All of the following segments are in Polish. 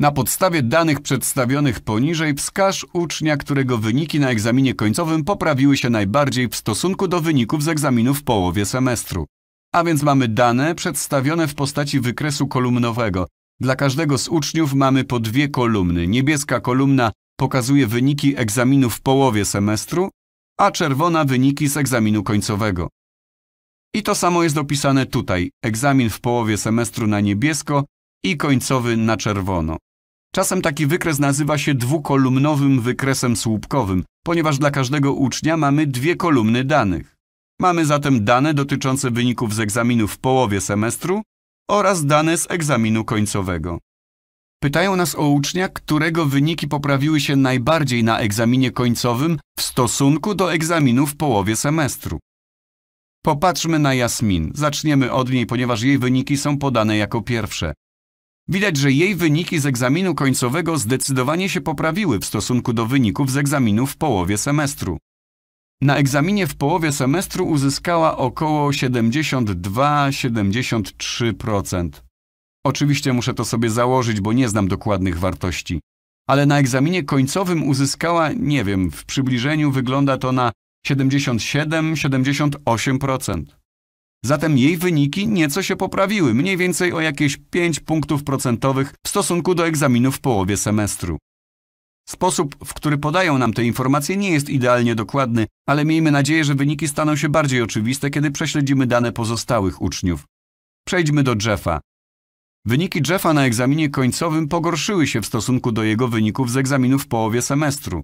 Na podstawie danych przedstawionych poniżej wskaż ucznia, którego wyniki na egzaminie końcowym poprawiły się najbardziej w stosunku do wyników z egzaminu w połowie semestru. A więc mamy dane przedstawione w postaci wykresu kolumnowego. Dla każdego z uczniów mamy po dwie kolumny. Niebieska kolumna pokazuje wyniki egzaminu w połowie semestru, a czerwona wyniki z egzaminu końcowego. I to samo jest opisane tutaj. Egzamin w połowie semestru na niebiesko i końcowy na czerwono. Czasem taki wykres nazywa się dwukolumnowym wykresem słupkowym, ponieważ dla każdego ucznia mamy dwie kolumny danych. Mamy zatem dane dotyczące wyników z egzaminu w połowie semestru oraz dane z egzaminu końcowego. Pytają nas o ucznia, którego wyniki poprawiły się najbardziej na egzaminie końcowym w stosunku do egzaminu w połowie semestru. Popatrzmy na Jasmin. Zaczniemy od niej, ponieważ jej wyniki są podane jako pierwsze. Widać, że jej wyniki z egzaminu końcowego zdecydowanie się poprawiły w stosunku do wyników z egzaminu w połowie semestru. Na egzaminie w połowie semestru uzyskała około 72-73%. Oczywiście muszę to sobie założyć, bo nie znam dokładnych wartości. Ale na egzaminie końcowym uzyskała, nie wiem, w przybliżeniu wygląda to na 77-78%. Zatem jej wyniki nieco się poprawiły, mniej więcej o jakieś 5 punktów procentowych w stosunku do egzaminu w połowie semestru. Sposób, w który podają nam te informacje nie jest idealnie dokładny, ale miejmy nadzieję, że wyniki staną się bardziej oczywiste, kiedy prześledzimy dane pozostałych uczniów. Przejdźmy do Jeffa. Wyniki Jeffa na egzaminie końcowym pogorszyły się w stosunku do jego wyników z egzaminu w połowie semestru.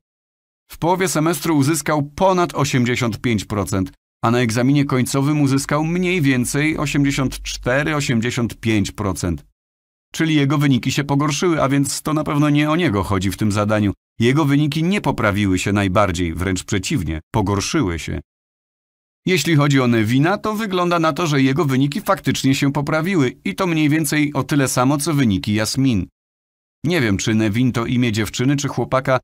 W połowie semestru uzyskał ponad 85%, a na egzaminie końcowym uzyskał mniej więcej 84-85%. Czyli jego wyniki się pogorszyły, a więc to na pewno nie o niego chodzi w tym zadaniu. Jego wyniki nie poprawiły się najbardziej, wręcz przeciwnie, pogorszyły się. Jeśli chodzi o Nevina, to wygląda na to, że jego wyniki faktycznie się poprawiły i to mniej więcej o tyle samo, co wyniki Jasmin. Nie wiem, czy Nevin to imię dziewczyny czy chłopaka,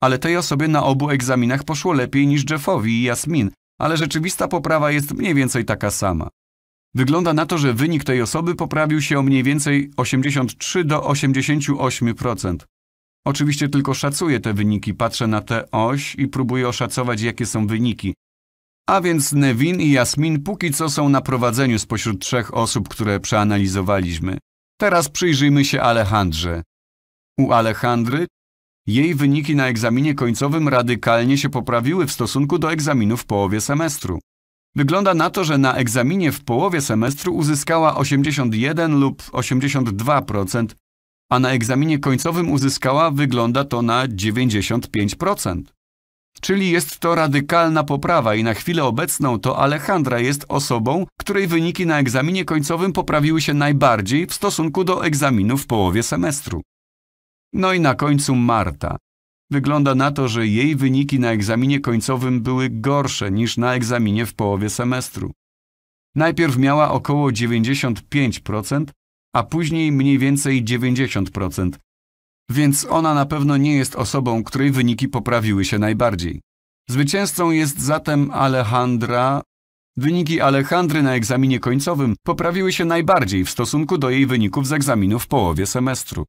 ale tej osobie na obu egzaminach poszło lepiej niż Jeffowi i Jasmin, ale rzeczywista poprawa jest mniej więcej taka sama. Wygląda na to, że wynik tej osoby poprawił się o mniej więcej 83 do 88%. Oczywiście tylko szacuję te wyniki, patrzę na tę oś i próbuję oszacować, jakie są wyniki. A więc Nevin i Jasmin póki co są na prowadzeniu spośród trzech osób, które przeanalizowaliśmy. Teraz przyjrzyjmy się Alejandrze. U Alejandry jej wyniki na egzaminie końcowym radykalnie się poprawiły w stosunku do egzaminu w połowie semestru. Wygląda na to, że na egzaminie w połowie semestru uzyskała 81 lub 82%, a na egzaminie końcowym uzyskała, wygląda to na 95%. Czyli jest to radykalna poprawa i na chwilę obecną to Alejandra jest osobą, której wyniki na egzaminie końcowym poprawiły się najbardziej w stosunku do egzaminu w połowie semestru. No i na końcu Marta. Wygląda na to, że jej wyniki na egzaminie końcowym były gorsze niż na egzaminie w połowie semestru. Najpierw miała około 95%, a później mniej więcej 90%, więc ona na pewno nie jest osobą, której wyniki poprawiły się najbardziej. Zwycięzcą jest zatem Alejandra. Wyniki Alejandry na egzaminie końcowym poprawiły się najbardziej w stosunku do jej wyników z egzaminu w połowie semestru.